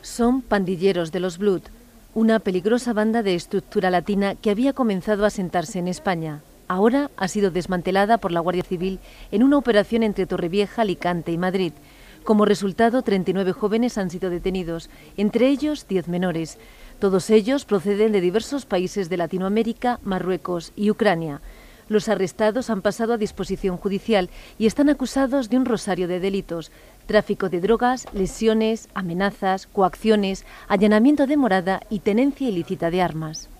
Son Pandilleros de los Blood, una peligrosa banda de estructura latina que había comenzado a sentarse en España. Ahora ha sido desmantelada por la Guardia Civil en una operación entre Torrevieja, Alicante y Madrid. Como resultado, 39 jóvenes han sido detenidos, entre ellos 10 menores. Todos ellos proceden de diversos países de Latinoamérica, Marruecos y Ucrania. Los arrestados han pasado a disposición judicial y están acusados de un rosario de delitos, tráfico de drogas, lesiones, amenazas, coacciones, allanamiento de morada y tenencia ilícita de armas.